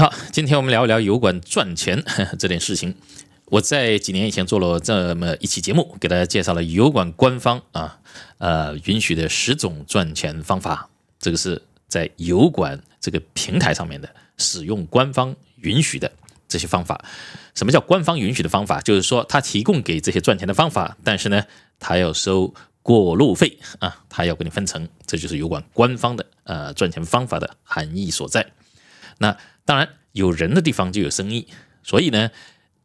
好，今天我们聊一聊油管赚钱 这点事情。我在几年以前做了这么一期节目，给大家介绍了油管官方啊，呃，允许的十种赚钱方法。这个是在油管这个平台上面的使用官方允许的这些方法。什么叫官方允许的方法？就是说他提供给这些赚钱的方法，但是呢，他要收过路费啊，他要给你分成，这就是油管官方的呃赚钱方法的含义所在。那当然，有人的地方就有生意，所以呢，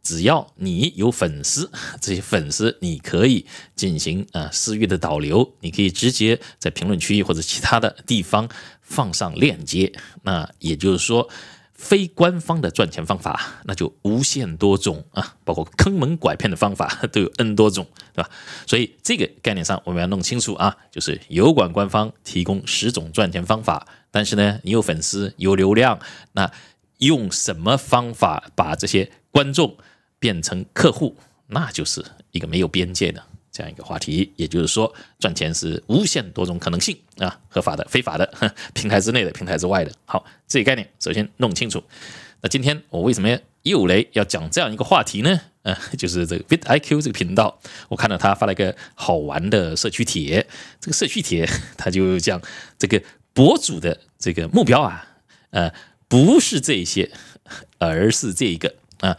只要你有粉丝，这些粉丝你可以进行啊私域的导流，你可以直接在评论区或者其他的地方放上链接。那也就是说，非官方的赚钱方法那就无限多种啊，包括坑蒙拐骗的方法都有 n 多种，对吧？所以这个概念上我们要弄清楚啊，就是油管官方提供十种赚钱方法，但是呢，你有粉丝有流量，那。用什么方法把这些观众变成客户，那就是一个没有边界的这样一个话题。也就是说，赚钱是无限多种可能性啊，合法的、非法的，平台之内的、平台之外的。好，这个概念首先弄清楚。那今天我为什么又来要讲这样一个话题呢？啊，就是这个 Vit IQ 这个频道，我看到他发了一个好玩的社区帖。这个社区帖，他就讲这个博主的这个目标啊，呃。不是这些，而是这一个啊。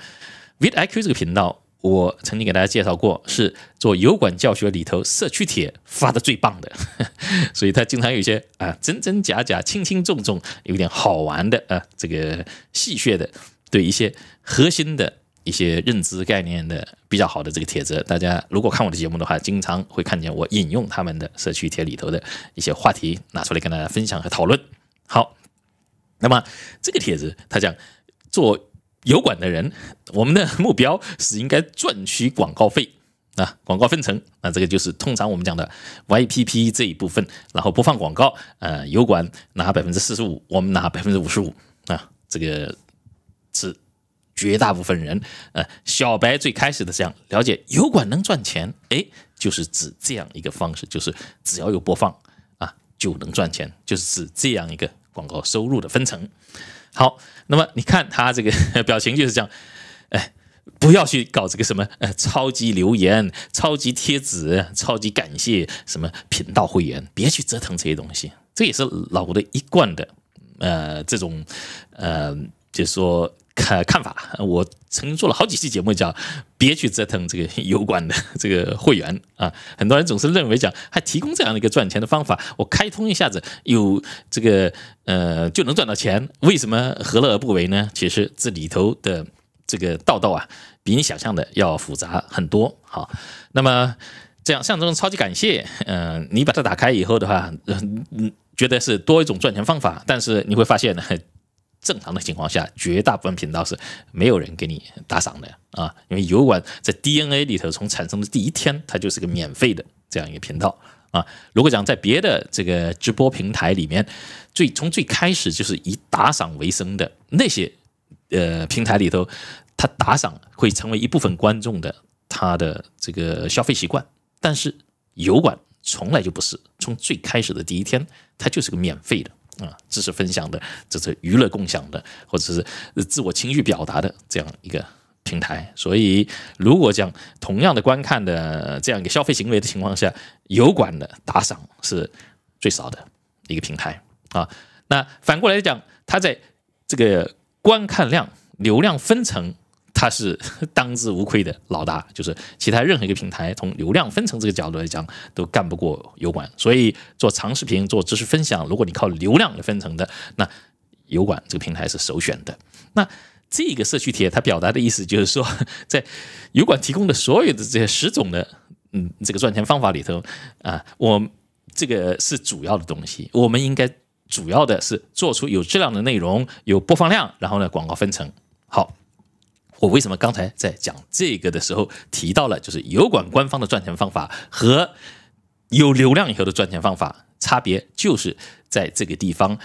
v i d i q 这个频道，我曾经给大家介绍过，是做油管教学里头社区帖发的最棒的，所以它经常有一些啊真真假假、轻轻重重，有点好玩的啊，这个戏谑的，对一些核心的一些认知概念的比较好的这个帖子，大家如果看我的节目的话，经常会看见我引用他们的社区帖里头的一些话题拿出来跟大家分享和讨论。好。那么这个帖子，他讲做油管的人，我们的目标是应该赚取广告费啊，广告分成。那这个就是通常我们讲的 YPP 这一部分，然后播放广告，呃，油管拿百分之四十五，我们拿百分之五十五啊。这个是绝大部分人呃，小白最开始的这样了解油管能赚钱，哎，就是指这样一个方式，就是只要有播放啊就能赚钱，就是指这样一个。广告收入的分成，好，那么你看他这个 表情就是这样，哎，不要去搞这个什么呃超级留言、超级贴纸、超级感谢什么频道会员，别去折腾这些东西，这也是老吴的一贯的，呃，这种呃，就是说。看看法，我曾经做了好几期节目，讲别去折腾这个有关的这个会员啊。很多人总是认为讲，还提供这样的一个赚钱的方法，我开通一下子有这个呃就能赚到钱，为什么何乐而不为呢？其实这里头的这个道道啊，比你想象的要复杂很多。好，那么这样像这种超级感谢，嗯，你把它打开以后的话，嗯，觉得是多一种赚钱方法，但是你会发现呢。正常的情况下，绝大部分频道是没有人给你打赏的啊，因为油管在 DNA 里头，从产生的第一天，它就是个免费的这样一个频道啊。如果讲在别的这个直播平台里面，最从最开始就是以打赏为生的那些呃平台里头，他打赏会成为一部分观众的他的这个消费习惯，但是油管从来就不是，从最开始的第一天，它就是个免费的。啊，知识分享的，这是娱乐共享的，或者是自我情绪表达的这样一个平台。所以，如果讲同样的观看的这样一个消费行为的情况下，油管的打赏是最少的一个平台啊。那反过来讲，它在这个观看量、流量分成。他是当之无愧的老大，就是其他任何一个平台从流量分成这个角度来讲，都干不过油管。所以做长视频、做知识分享，如果你靠流量来分成的，那油管这个平台是首选的。那这个社区帖它表达的意思就是说，在油管提供的所有的这些十种的嗯这个赚钱方法里头啊，我这个是主要的东西。我们应该主要的是做出有质量的内容，有播放量，然后呢广告分成好。我为什么刚才在讲这个的时候提到了，就是油管官方的赚钱方法和有流量以后的赚钱方法差别就是在这个地方，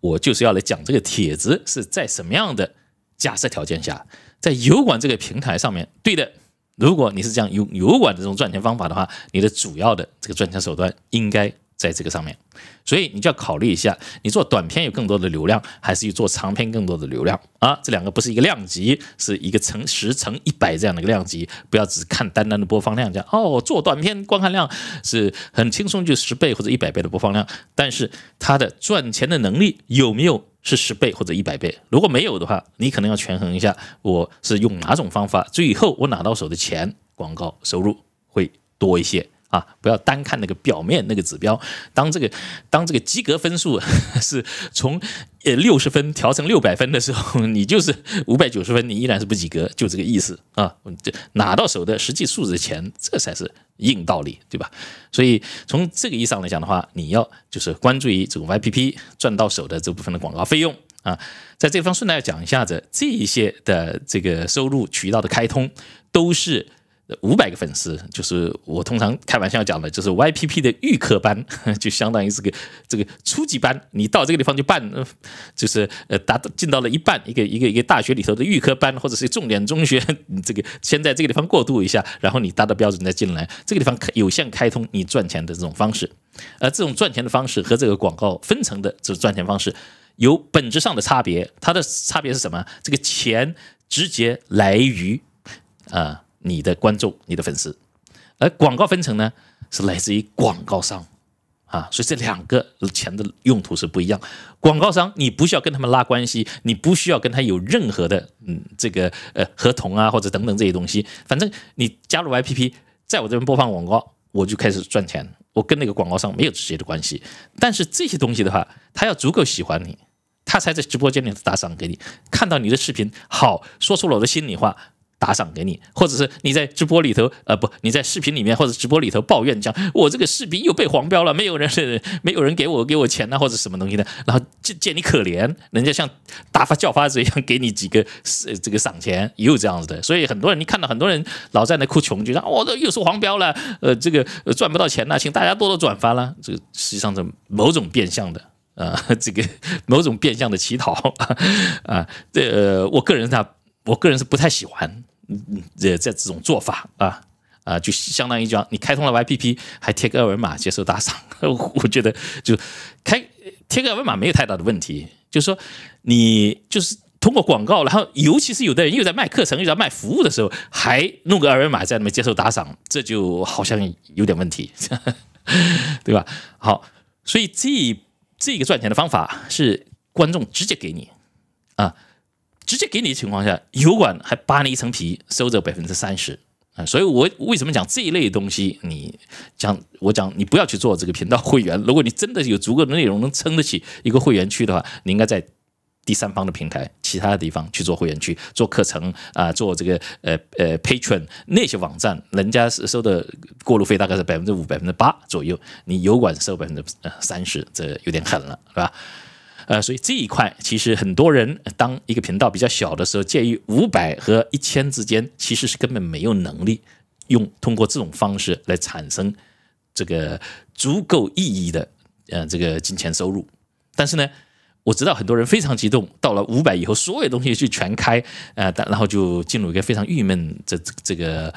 我就是要来讲这个帖子是在什么样的假设条件下，在油管这个平台上面对的。如果你是这样用油管的这种赚钱方法的话，你的主要的这个赚钱手段应该。在这个上面，所以你就要考虑一下，你做短片有更多的流量，还是去做长片更多的流量啊？这两个不是一个量级，是一个乘十、乘一百这样的一个量级。不要只看单单的播放量，这样哦，做短片观看量是很轻松，就十倍或者一百倍的播放量，但是它的赚钱的能力有没有是十倍或者一百倍？如果没有的话，你可能要权衡一下，我是用哪种方法，最后我拿到手的钱，广告收入会多一些。啊，不要单看那个表面那个指标。当这个当这个及格分数 是从呃六十分调成六百分的时候，你就是五百九十分，你依然是不及格，就这个意思啊。这拿到手的实际数字钱，这才是硬道理，对吧？所以从这个意义上来讲的话，你要就是关注于这个 YPP 赚到手的这部分的广告费用啊。在这方顺带讲一下子，这一些的这个收入渠道的开通都是。五百个粉丝，就是我通常开玩笑讲的，就是 YPP 的预科班，就相当于是个这个初级班。你到这个地方就办，就是呃，达到进到了一半，一个一个一个大学里头的预科班，或者是重点中学，你这个先在这个地方过渡一下，然后你达到标准再进来。这个地方有限开通你赚钱的这种方式，而这种赚钱的方式和这个广告分成的这种赚钱方式有本质上的差别。它的差别是什么？这个钱直接来于啊。你的观众、你的粉丝，而广告分成呢，是来自于广告商，啊，所以这两个钱的用途是不一样。广告商，你不需要跟他们拉关系，你不需要跟他有任何的嗯，这个呃合同啊或者等等这些东西。反正你加入 APP，在我这边播放广告，我就开始赚钱。我跟那个广告商没有直接的关系。但是这些东西的话，他要足够喜欢你，他才在直播间里打赏给你。看到你的视频，好，说出了我的心里话。打赏给你，或者是你在直播里头，呃不，你在视频里面或者直播里头抱怨，讲我这个视频又被黄标了，没有人，没有人给我给我钱呐，或者什么东西的，然后见见你可怜，人家像大发叫花子一样给你几个 这个赏钱，也有这样子的。所以很多人你看到很多人老在那哭穷就然我这又是黄标了，呃这个赚不到钱了，请大家多多转发了。这个实际上是某种变相的啊，这个某种变相的乞讨啊，这我个人呢，我个人是不太喜欢。这这这种做法啊啊，就相当于讲你开通了 YPP，还贴个二维码接受打赏，我觉得就开贴个二维码没有太大的问题。就是说你就是通过广告，然后尤其是有的人又在卖课程又在卖服务的时候，还弄个二维码在那边接受打赏，这就好像有点问题，对吧？好，所以这这个赚钱的方法是观众直接给你啊。直接给你的情况下，油管还扒你一层皮，收走百分之三十啊！所以我为什么讲这一类东西？你讲我讲，你不要去做这个频道会员。如果你真的有足够的内容能撑得起一个会员区的话，你应该在第三方的平台、其他的地方去做会员区、做课程啊、做这个呃呃 p a t r o n 那些网站，人家收的过路费大概是百分之五、百分之八左右。你油管收百分之三十，这有点狠了，是吧？呃，所以这一块其实很多人当一个频道比较小的时候，介于五百和一千之间，其实是根本没有能力用通过这种方式来产生这个足够意义的呃这个金钱收入。但是呢，我知道很多人非常激动，到了五百以后，所有东西去全开，呃，然后就进入一个非常郁闷这这个。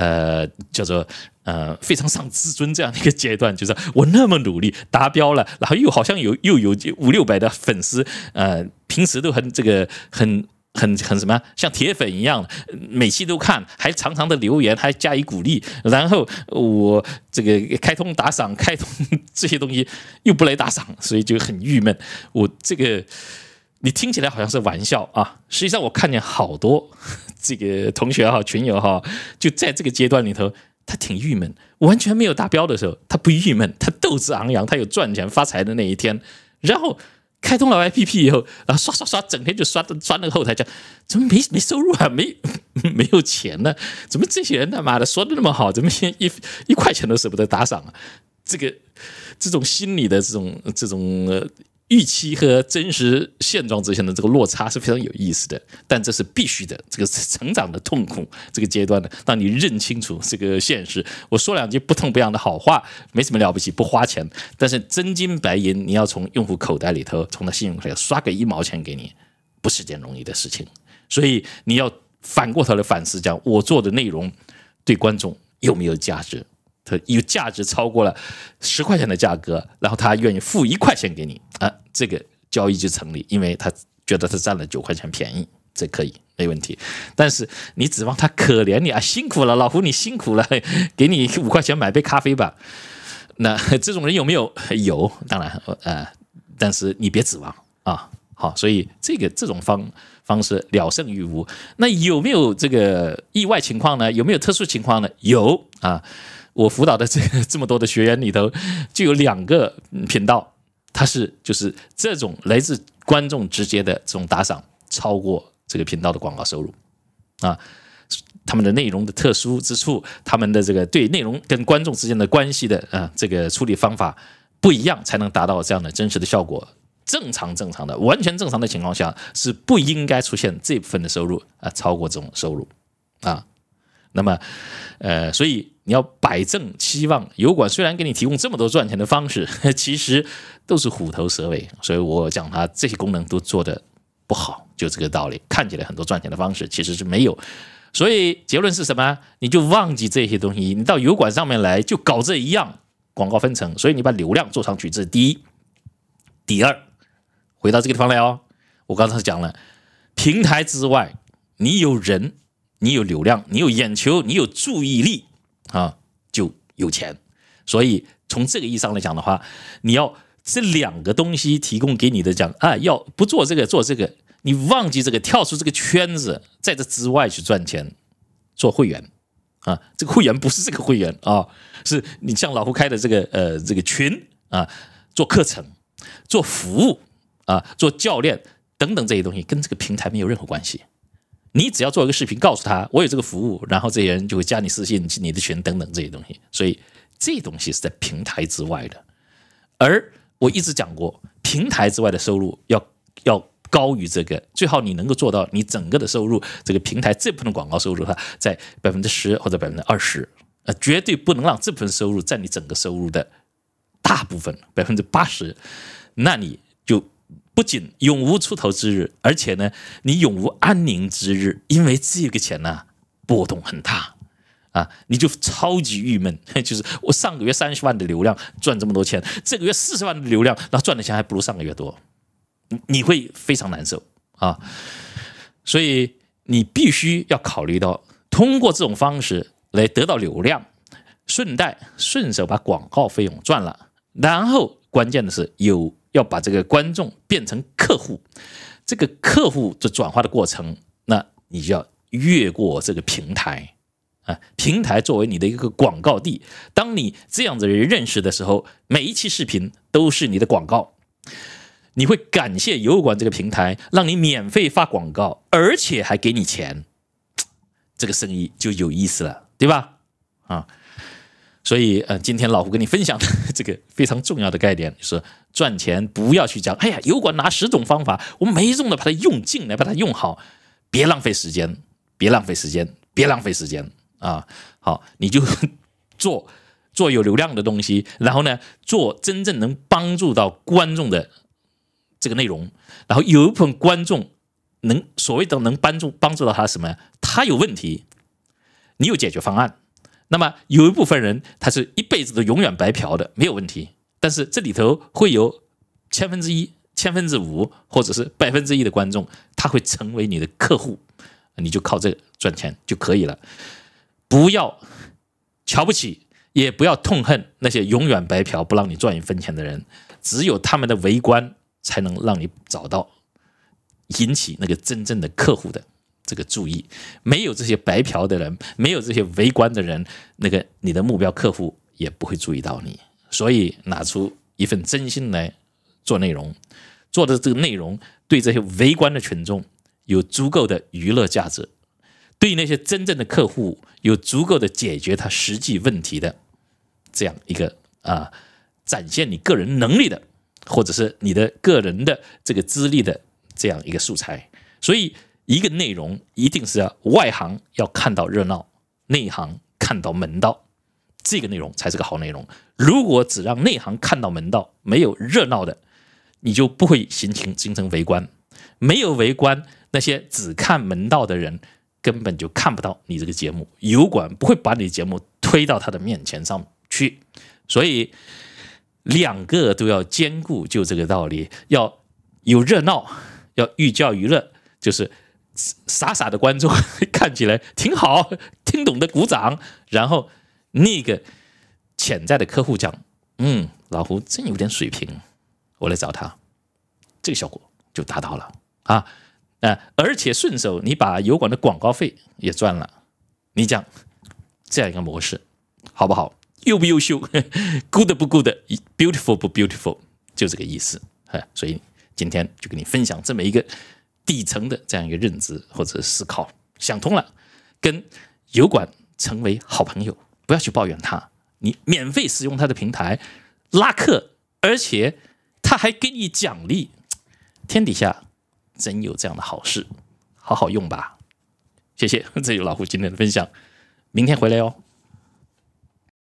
呃，叫做呃，非常上自尊这样的一个阶段，就是我那么努力达标了，然后又好像有又有五六百的粉丝，呃，平时都很这个很很很什么，像铁粉一样，每期都看，还常常的留言，还加以鼓励，然后我这个开通打赏，开通这些东西又不来打赏，所以就很郁闷。我这个你听起来好像是玩笑啊，实际上我看见好多。这个同学哈，群友哈，就在这个阶段里头，他挺郁闷。完全没有达标的时候，他不郁闷，他斗志昂扬，他有赚钱发财的那一天。然后开通了 APP 以后，然后刷刷刷，整天就刷刷那个后台，讲怎么没没收入啊，没没有钱呢？怎么这些人他妈的说的那么好，怎么一一块钱都舍不得打赏啊？这个这种心理的这种这种。预期和真实现状之间的这个落差是非常有意思的，但这是必须的，这个成长的痛苦这个阶段呢，让你认清楚这个现实。我说两句不痛不痒的好话，没什么了不起，不花钱。但是真金白银，你要从用户口袋里头，从他信用卡刷个一毛钱给你，不是件容易的事情。所以你要反过头来反思，讲我做的内容对观众有没有价值？他有价值超过了十块钱的价格，然后他愿意付一块钱给你。这个交易就成立，因为他觉得他占了九块钱便宜，这可以没问题。但是你指望他可怜你啊，辛苦了老胡，你辛苦了，给你五块钱买杯咖啡吧。那这种人有没有？有，当然呃，但是你别指望啊。好，所以这个这种方方式了胜于无。那有没有这个意外情况呢？有没有特殊情况呢？有啊，我辅导的这这么多的学员里头就有两个频道。它是就是这种来自观众直接的这种打赏，超过这个频道的广告收入啊，他们的内容的特殊之处，他们的这个对内容跟观众之间的关系的啊这个处理方法不一样，才能达到这样的真实的效果。正常正常的，完全正常的情况下，是不应该出现这部分的收入啊超过这种收入啊。那么，呃，所以你要摆正期望。油管虽然给你提供这么多赚钱的方式，其实都是虎头蛇尾。所以我讲它这些功能都做的不好，就这个道理。看起来很多赚钱的方式其实是没有。所以结论是什么？你就忘记这些东西，你到油管上面来就搞这一样广告分成。所以你把流量做上去，这是第一，第二，回到这个地方来哦。我刚才讲了，平台之外你有人。你有流量，你有眼球，你有注意力啊，就有钱。所以从这个意义上来讲的话，你要这两个东西提供给你的讲啊，要不做这个做这个，你忘记这个跳出这个圈子，在这之外去赚钱，做会员啊，这个会员不是这个会员啊，是你像老胡开的这个呃这个群啊，做课程、做服务啊、做教练等等这些东西，跟这个平台没有任何关系。你只要做一个视频告诉他，我有这个服务，然后这些人就会加你私信、你的群等等这些东西。所以这东西是在平台之外的。而我一直讲过，平台之外的收入要要高于这个。最好你能够做到，你整个的收入，这个平台这部分广告收入哈，在百分之十或者百分之二十，呃，绝对不能让这部分收入占你整个收入的大部分，百分之八十，那你就。不仅永无出头之日，而且呢，你永无安宁之日，因为这个钱呢波动很大啊，你就超级郁闷。就是我上个月三十万的流量赚这么多钱，这个月四十万的流量，那赚的钱还不如上个月多，你会非常难受啊。所以你必须要考虑到，通过这种方式来得到流量，顺带顺手把广告费用赚了，然后。关键的是有要把这个观众变成客户，这个客户这转化的过程，那你就要越过这个平台啊。平台作为你的一个广告地，当你这样子认识的时候，每一期视频都是你的广告，你会感谢油管这个平台让你免费发广告，而且还给你钱，这个生意就有意思了，对吧？啊。所以，呃，今天老胡跟你分享的 这个非常重要的概念，就是赚钱不要去讲。哎呀，油管拿十种方法，我没用的，把它用尽来把它用好，别浪费时间，别浪费时间，别浪费时间啊！好，你就做做有流量的东西，然后呢，做真正能帮助到观众的这个内容，然后有一部分观众能所谓的能帮助帮助到他什么？他有问题，你有解决方案。那么有一部分人，他是一辈子都永远白嫖的，没有问题。但是这里头会有千分之一、千分之五，或者是百分之一的观众，他会成为你的客户，你就靠这个赚钱就可以了。不要瞧不起，也不要痛恨那些永远白嫖不让你赚一分钱的人，只有他们的围观，才能让你找到引起那个真正的客户的。这个注意，没有这些白嫖的人，没有这些围观的人，那个你的目标客户也不会注意到你。所以拿出一份真心来做内容，做的这个内容对这些围观的群众有足够的娱乐价值，对那些真正的客户有足够的解决他实际问题的这样一个啊，展现你个人能力的，或者是你的个人的这个资历的这样一个素材，所以。一个内容一定是要外行要看到热闹，内行看到门道，这个内容才是个好内容。如果只让内行看到门道，没有热闹的，你就不会形成形成围观，没有围观，那些只看门道的人根本就看不到你这个节目，油管不会把你节目推到他的面前上去。所以两个都要兼顾，就这个道理，要有热闹，要寓教于乐，就是。傻傻的观众 看起来挺好，听懂的鼓掌，然后那个潜在的客户讲：“嗯，老胡真有点水平，我来找他。”这个效果就达到了啊！啊，而且顺手你把油管的广告费也赚了。你讲这样一个模式，好不好？优不优秀？Good 不 good？Beautiful 不 beautiful？就这个意思。所以今天就给你分享这么一个。底层的这样一个认知或者思考想通了，跟油管成为好朋友，不要去抱怨它，你免费使用它的平台拉客，而且他还给你奖励，天底下真有这样的好事，好好用吧。谢谢，这是老胡今天的分享，明天回来哦。